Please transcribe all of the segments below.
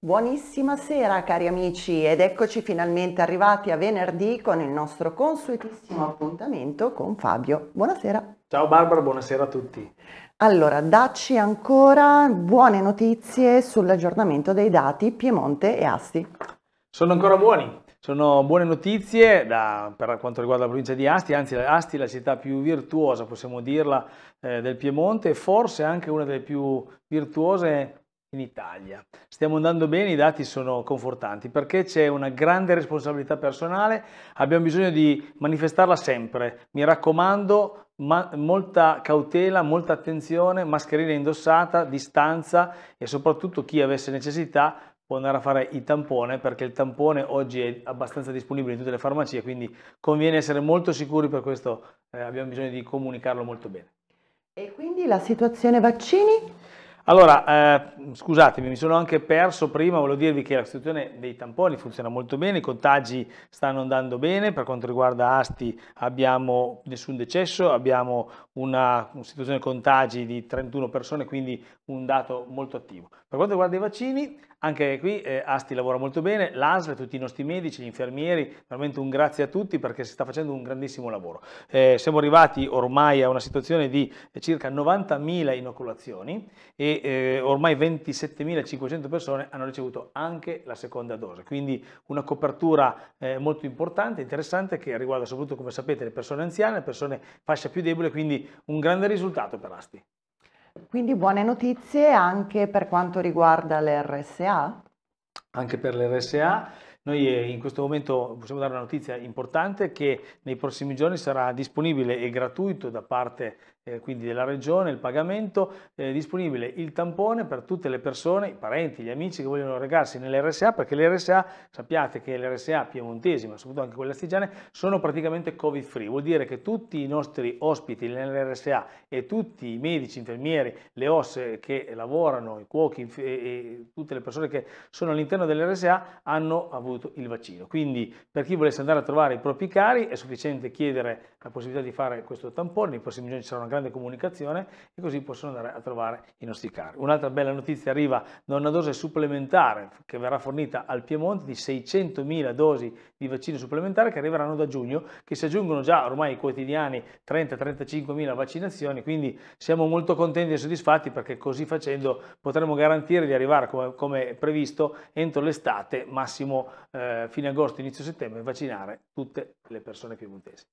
Buonissima sera cari amici ed eccoci finalmente arrivati a venerdì con il nostro consuetissimo appuntamento con Fabio. Buonasera. Ciao Barbara, buonasera a tutti. Allora, dacci ancora buone notizie sull'aggiornamento dei dati Piemonte e Asti. Sono ancora buoni, sono buone notizie da, per quanto riguarda la provincia di Asti, anzi Asti è la città più virtuosa, possiamo dirla, eh, del Piemonte, e forse anche una delle più virtuose in Italia. Stiamo andando bene, i dati sono confortanti perché c'è una grande responsabilità personale, abbiamo bisogno di manifestarla sempre. Mi raccomando, ma, molta cautela, molta attenzione, mascherina indossata, distanza e soprattutto chi avesse necessità può andare a fare il tampone perché il tampone oggi è abbastanza disponibile in tutte le farmacie, quindi conviene essere molto sicuri, per questo eh, abbiamo bisogno di comunicarlo molto bene. E quindi la situazione vaccini? Allora, eh, scusatemi, mi sono anche perso prima, volevo dirvi che la situazione dei tamponi funziona molto bene, i contagi stanno andando bene, per quanto riguarda Asti abbiamo nessun decesso, abbiamo una, una situazione contagi di 31 persone, quindi un dato molto attivo. Per quanto riguarda i vaccini, anche qui eh, Asti lavora molto bene, l'ASL, tutti i nostri medici, gli infermieri, veramente un grazie a tutti perché si sta facendo un grandissimo lavoro. Eh, siamo arrivati ormai a una situazione di eh, circa 90.000 inoculazioni e eh, ormai 27.500 persone hanno ricevuto anche la seconda dose, quindi una copertura eh, molto importante, interessante che riguarda soprattutto come sapete le persone anziane, le persone fascia più debole, quindi un grande risultato per Asti. Quindi buone notizie anche per quanto riguarda l'RSA? Anche per l'RSA noi eh, in questo momento possiamo dare una notizia importante che nei prossimi giorni sarà disponibile e gratuito da parte eh, quindi della Regione il pagamento, eh, disponibile il tampone per tutte le persone, i parenti, gli amici che vogliono recarsi nell'RSA perché l'RSA, sappiate che l'RSA piemontesi ma soprattutto anche quelle astigiane sono praticamente covid free, vuol dire che tutti i nostri ospiti nell'RSA e tutti i medici, infermieri, le osse che lavorano, i cuochi e tutte le persone che sono all'interno dell'RSA hanno avuto ricevuto il vaccino. Quindi per chi volesse andare a trovare i propri cari è sufficiente chiedere la possibilità di fare questo tampone, nei prossimi giorni ci sarà una grande comunicazione e così possono andare a trovare i nostri cari. Un'altra bella notizia arriva da una dose supplementare che verrà fornita al Piemonte di 600.000 dosi di vaccino supplementare che arriveranno da giugno, che si aggiungono già ormai ai quotidiani 30-35.000 vaccinazioni, quindi siamo molto contenti e soddisfatti perché così facendo potremo garantire di arrivare come, come previsto entro l'estate, massimo eh, fine agosto, inizio settembre, vaccinare tutte le persone piemontesi.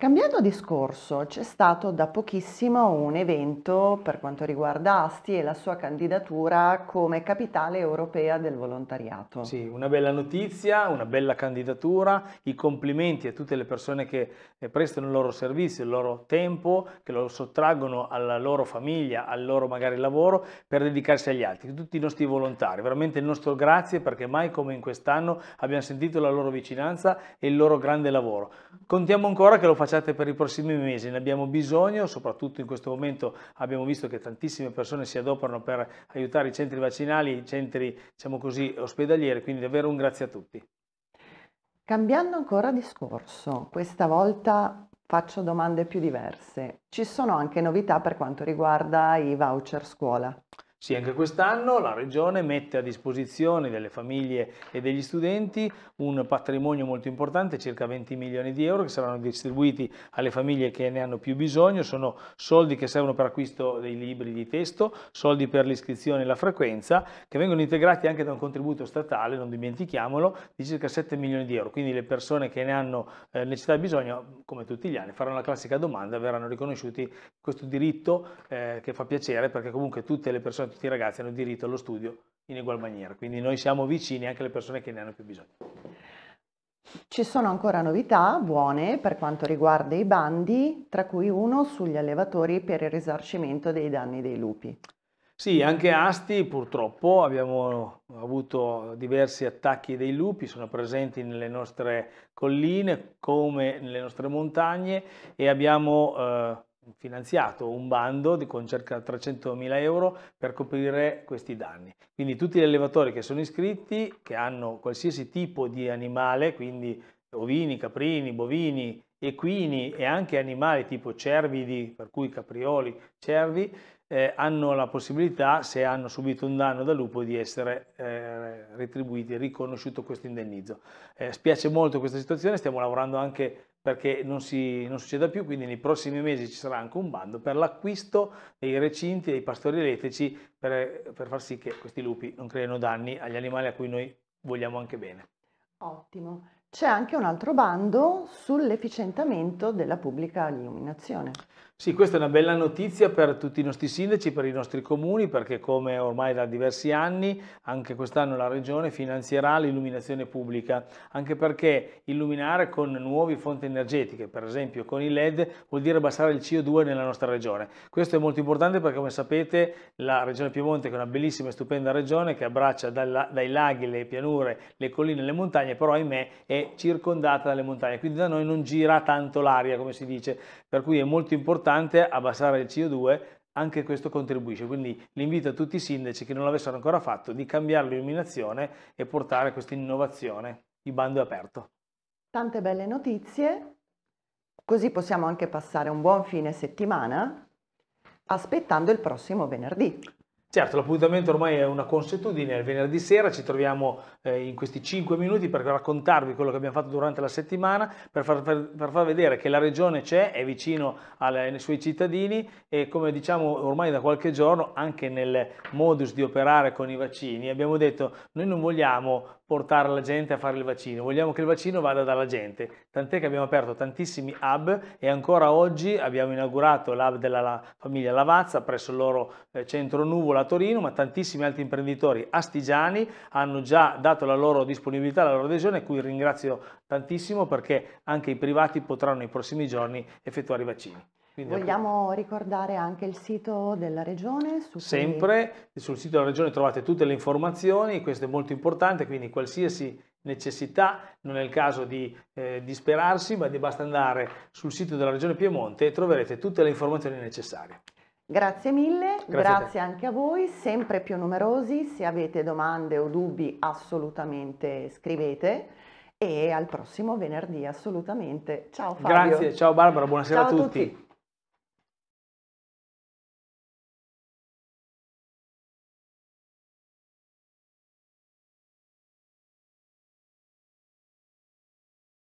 Cambiando discorso, c'è stato da pochissimo un evento per quanto riguarda Asti e la sua candidatura come capitale europea del volontariato. Sì, una bella notizia, una bella candidatura, i complimenti a tutte le persone che eh, prestano il loro servizio, il loro tempo, che lo sottraggono alla loro famiglia, al loro magari lavoro per dedicarsi agli altri, tutti i nostri volontari. Veramente il nostro grazie perché mai come in quest'anno abbiamo sentito la loro vicinanza e il loro grande lavoro. Contiamo ancora che lo facciamo facciate per i prossimi mesi, ne abbiamo bisogno, soprattutto in questo momento abbiamo visto che tantissime persone si adoperano per aiutare i centri vaccinali, i centri diciamo così, ospedalieri, quindi davvero un grazie a tutti. Cambiando ancora discorso, questa volta faccio domande più diverse. Ci sono anche novità per quanto riguarda i voucher scuola. Sì, anche quest'anno la Regione mette a disposizione delle famiglie e degli studenti un patrimonio molto importante, circa 20 milioni di euro, che saranno distribuiti alle famiglie che ne hanno più bisogno. Sono soldi che servono per acquisto dei libri di testo, soldi per l'iscrizione e la frequenza, che vengono integrati anche da un contributo statale, non dimentichiamolo, di circa 7 milioni di euro. Quindi le persone che ne hanno eh, necessità e bisogno, come tutti gli anni, faranno la classica domanda e verranno riconosciuti questo diritto eh, che fa piacere perché comunque tutte le persone tutti i ragazzi hanno diritto allo studio in egual maniera, quindi noi siamo vicini anche alle persone che ne hanno più bisogno. Ci sono ancora novità buone per quanto riguarda i bandi, tra cui uno sugli allevatori per il risarcimento dei danni dei lupi. Sì, anche Asti purtroppo abbiamo avuto diversi attacchi dei lupi, sono presenti nelle nostre colline come nelle nostre montagne e abbiamo eh, finanziato un bando con circa 300.000 euro per coprire questi danni. Quindi tutti gli allevatori che sono iscritti, che hanno qualsiasi tipo di animale, quindi ovini, caprini, bovini, equini e anche animali tipo cervidi, per cui caprioli, cervi, eh, hanno la possibilità, se hanno subito un danno da lupo, di essere eh, retribuiti, riconosciuto questo indennizzo. Eh, spiace molto questa situazione, stiamo lavorando anche perché non, si, non, succeda più, quindi nei prossimi mesi ci sarà anche un bando per l'acquisto dei recinti e dei pastori elettrici per, per far sì che questi lupi non creino danni agli animali a cui noi vogliamo anche bene. Ottimo. C'è anche un altro bando sull'efficientamento della pubblica illuminazione. Sì, questa è una bella notizia per tutti i nostri sindaci, per i nostri comuni, perché come ormai da diversi anni, anche quest'anno la Regione finanzierà l'illuminazione pubblica, anche perché illuminare con nuove fonti energetiche, per esempio con i LED, vuol dire abbassare il CO2 nella nostra Regione. Questo è molto importante perché come sapete la Regione Piemonte, che è una bellissima e stupenda Regione, che abbraccia dalla, dai laghi, le pianure, le colline, e le montagne, però ahimè è circondata dalle montagne, quindi da noi non gira tanto l'aria, come si dice, per cui è molto importante importante abbassare il CO2, anche questo contribuisce. Quindi l'invito a tutti i sindaci che non l'avessero ancora fatto di cambiare l'illuminazione e portare questa innovazione. Il bando è aperto. Tante belle notizie, così possiamo anche passare un buon fine settimana aspettando il prossimo venerdì. Certo, l'appuntamento ormai è una consuetudine, il venerdì sera ci troviamo eh, in questi 5 minuti per raccontarvi quello che abbiamo fatto durante la settimana, per far, per, per far vedere che la regione c'è, è vicino alle, ai suoi cittadini e come diciamo ormai da qualche giorno anche nel modus di operare con i vaccini abbiamo detto noi non vogliamo portare la gente a fare il vaccino, vogliamo che il vaccino vada dalla gente, tant'è che abbiamo aperto tantissimi hub e ancora oggi abbiamo inaugurato l'hub della famiglia Lavazza presso il loro eh, centro Nuvola a Torino, ma tantissimi altri imprenditori astigiani hanno già dato la loro disponibilità, la loro adesione, a cui ringrazio tantissimo perché anche i privati potranno nei prossimi giorni effettuare i vaccini. Quindi Vogliamo ricordare anche il sito della Regione? Su sempre, cui... sul sito della Regione trovate tutte le informazioni, questo è molto importante, quindi qualsiasi necessità, non è il caso di eh, disperarsi, ma di basta andare sul sito della Regione Piemonte e troverete tutte le informazioni necessarie. Grazie mille, grazie, grazie a anche a voi, sempre più numerosi, se avete domande o dubbi assolutamente scrivete e al prossimo venerdì assolutamente. Ciao Fabio. Grazie, ciao Barbara, buonasera ciao a tutti. A tutti.